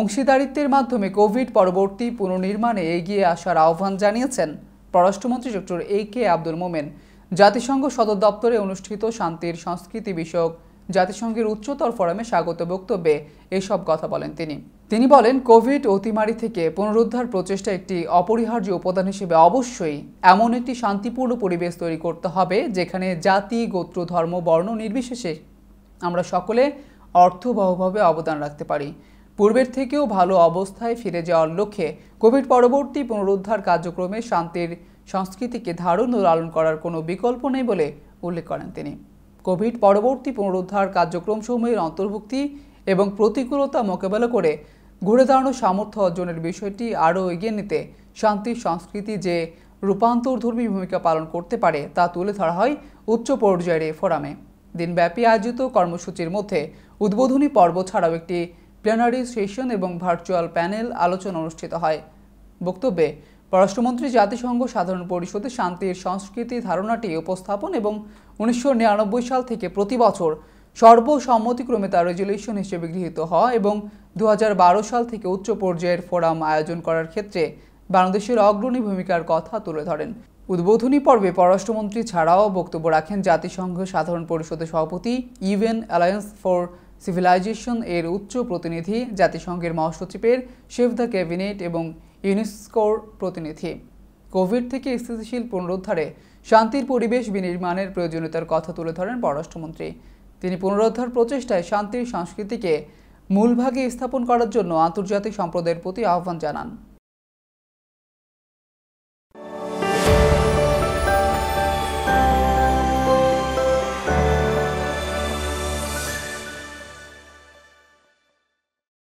অংশীদারিত্বের মাধ্যমে কোভিড পরবর্তী পুনর্নির্মাণে এগিয়ে আসার আহ্বান জানিয়েছেন পররাষ্ট্রমন্ত্রী ডক্টর এ কে আব্দুল মোমেন জাতিসংঘ সদর দপ্তরে অনুষ্ঠিত শান্তির সংস্কৃতি বিষয়ক জাতিসংঘের উচ্চতর ফোরামে স্বাগত বক্তব্যে এসব কথা বলেন তিনি তিনি বলেন কোভিড অতিমারি থেকে পুনরুদ্ধার প্রচেষ্টা একটি অপরিহার্য উপাদান হিসেবে অবশ্যই এমন একটি শান্তিপূর্ণ পরিবেশ তৈরি করতে হবে যেখানে জাতি গোত্র ধর্ম বর্ণ নির্বিশেষে আমরা সকলে অর্থবহভাবে অবদান রাখতে পারি পূর্বের থেকেও ভালো অবস্থায় ফিরে যাওয়ার লক্ষ্যে কোভিড পরবর্তী পুনরুদ্ধার কার্যক্রমে শান্তির সংস্কৃতিকে ধারণ ও লালন করার কোনো বিকল্প নেই বলে উল্লেখ করেন তিনি কোভিড পরবর্তী পুনরুদ্ধার কার্যক্রম সমূহের অন্তর্ভুক্তি এবং প্রতিকূলতা মোকাবেলা করে ঘুরে দাঁড়ানোর সামর্থ্য অর্জনের বিষয়টি আরও এগিয়ে নিতে শান্তি সংস্কৃতি যে রূপান্তরধর্মী ভূমিকা পালন করতে পারে তা তুলে ধরা হয় উচ্চ পর্যায়ের ফোরামে দিনব্যাপী আয়োজিত কর্মসূচির মধ্যে উদ্বোধনী পর্ব ছাড়াও একটি প্লেনারি সেশন এবং ভার্চুয়াল প্যানেল আলোচনা অনুষ্ঠিত হয় বক্তব্যে পররাষ্ট্রমন্ত্রী জাতিসংঘ সাধারণ পরিষদে শান্তির সংস্কৃতি ধারণাটি উপস্থাপন এবং উনিশশো সাল থেকে প্রতি বছর সর্বসম্মতিক্রমে তা রেজুলেশন হিসেবে গৃহীত হওয়া এবং দু সাল থেকে উচ্চ পর্যায়ের ফোরাম আয়োজন করার ক্ষেত্রে বাংলাদেশের অগ্রণী ভূমিকার কথা তুলে ধরেন উদ্বোধনী পর্বে পররাষ্ট্রমন্ত্রী ছাড়াও বক্তব্য রাখেন জাতিসংঘ সাধারণ পরিষদের সভাপতি ইভেন অ্যালায়েন্স ফর সিভিলাইজেশন এর উচ্চ প্রতিনিধি জাতিসংঘের মহাসচিবের সেভ দ্য ক্যাবিনেট এবং ইউনেস্কোর প্রতিনিধি কোভিড থেকে স্থিতিশীল পুনরুদ্ধারে শান্তির পরিবেশ বিনির্মাণের প্রয়োজনীয়তার কথা তুলে ধরেন পররাষ্ট্রমন্ত্রী তিনি পুনরুদ্ধার প্রচেষ্টায় শান্তির সংস্কৃতিকে মূলভাগে স্থাপন করার জন্য আন্তর্জাতিক সম্প্রদায়ের প্রতি আহ্বান জানান